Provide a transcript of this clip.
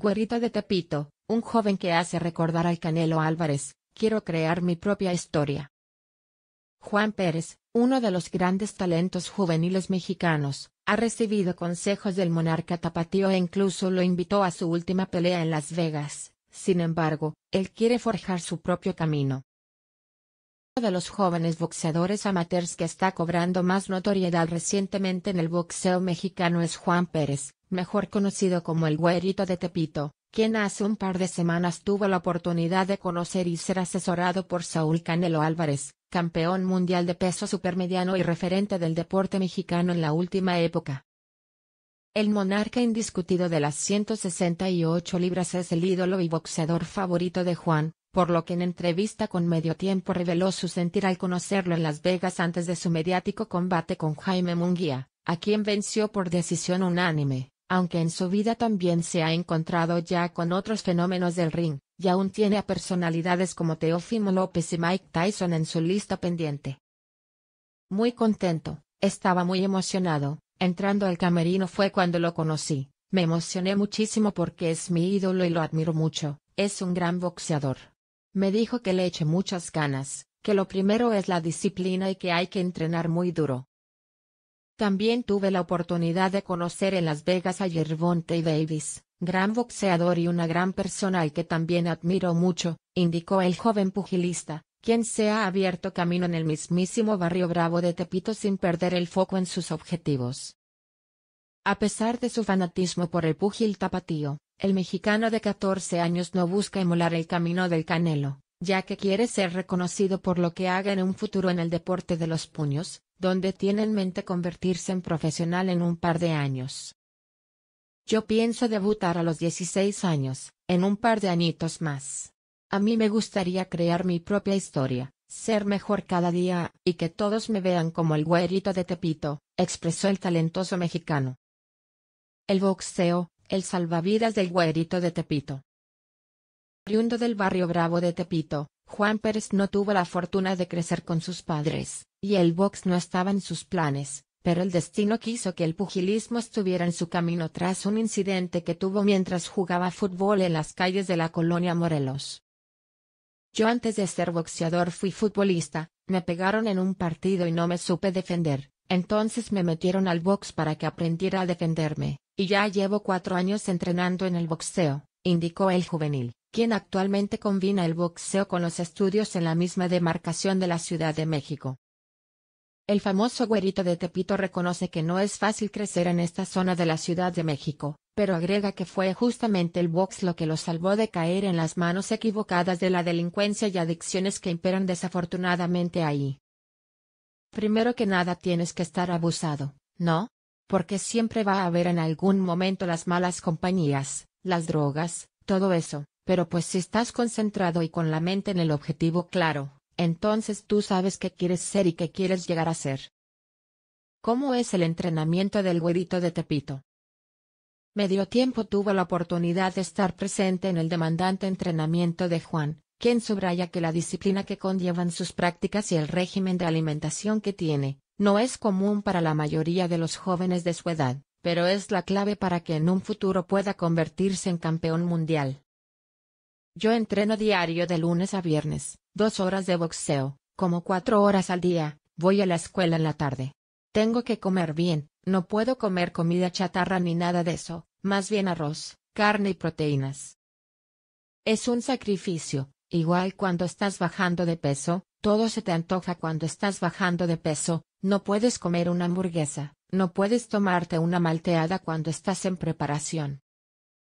Guerrita de Tepito, un joven que hace recordar al Canelo Álvarez, quiero crear mi propia historia. Juan Pérez, uno de los grandes talentos juveniles mexicanos, ha recibido consejos del monarca tapatío e incluso lo invitó a su última pelea en Las Vegas. Sin embargo, él quiere forjar su propio camino. Uno de los jóvenes boxeadores amateurs que está cobrando más notoriedad recientemente en el boxeo mexicano es Juan Pérez, mejor conocido como el Güerito de Tepito, quien hace un par de semanas tuvo la oportunidad de conocer y ser asesorado por Saúl Canelo Álvarez, campeón mundial de peso supermediano y referente del deporte mexicano en la última época. El monarca indiscutido de las 168 libras es el ídolo y boxeador favorito de Juan, por lo que en entrevista con Medio Tiempo reveló su sentir al conocerlo en Las Vegas antes de su mediático combate con Jaime Munguía, a quien venció por decisión unánime aunque en su vida también se ha encontrado ya con otros fenómenos del ring, y aún tiene a personalidades como Teófimo López y Mike Tyson en su lista pendiente. Muy contento, estaba muy emocionado, entrando al camerino fue cuando lo conocí, me emocioné muchísimo porque es mi ídolo y lo admiro mucho, es un gran boxeador. Me dijo que le eche muchas ganas, que lo primero es la disciplina y que hay que entrenar muy duro, también tuve la oportunidad de conocer en Las Vegas a Gervonta Davis, gran boxeador y una gran persona al que también admiro mucho, indicó el joven pugilista, quien se ha abierto camino en el mismísimo barrio bravo de Tepito sin perder el foco en sus objetivos. A pesar de su fanatismo por el pugil tapatío, el mexicano de 14 años no busca emular el camino del Canelo, ya que quiere ser reconocido por lo que haga en un futuro en el deporte de los puños, donde tiene en mente convertirse en profesional en un par de años. Yo pienso debutar a los 16 años, en un par de añitos más. A mí me gustaría crear mi propia historia, ser mejor cada día, y que todos me vean como el güerito de Tepito, expresó el talentoso mexicano. El boxeo, el salvavidas del güerito de Tepito. Oriundo del barrio Bravo de Tepito, Juan Pérez no tuvo la fortuna de crecer con sus padres, y el box no estaba en sus planes, pero el destino quiso que el pugilismo estuviera en su camino tras un incidente que tuvo mientras jugaba fútbol en las calles de la colonia Morelos. Yo antes de ser boxeador fui futbolista, me pegaron en un partido y no me supe defender, entonces me metieron al box para que aprendiera a defenderme, y ya llevo cuatro años entrenando en el boxeo, indicó el juvenil quien actualmente combina el boxeo con los estudios en la misma demarcación de la Ciudad de México. El famoso güerito de Tepito reconoce que no es fácil crecer en esta zona de la Ciudad de México, pero agrega que fue justamente el box lo que lo salvó de caer en las manos equivocadas de la delincuencia y adicciones que imperan desafortunadamente ahí. Primero que nada tienes que estar abusado, ¿no? Porque siempre va a haber en algún momento las malas compañías, las drogas, todo eso, pero pues si estás concentrado y con la mente en el objetivo claro, entonces tú sabes qué quieres ser y qué quieres llegar a ser. ¿Cómo es el entrenamiento del güerito de Tepito? Medio tiempo tuvo la oportunidad de estar presente en el demandante entrenamiento de Juan, quien subraya que la disciplina que conllevan sus prácticas y el régimen de alimentación que tiene, no es común para la mayoría de los jóvenes de su edad, pero es la clave para que en un futuro pueda convertirse en campeón mundial. Yo entreno diario de lunes a viernes, dos horas de boxeo, como cuatro horas al día, voy a la escuela en la tarde. Tengo que comer bien, no puedo comer comida chatarra ni nada de eso, más bien arroz, carne y proteínas. Es un sacrificio, igual cuando estás bajando de peso, todo se te antoja cuando estás bajando de peso, no puedes comer una hamburguesa, no puedes tomarte una malteada cuando estás en preparación,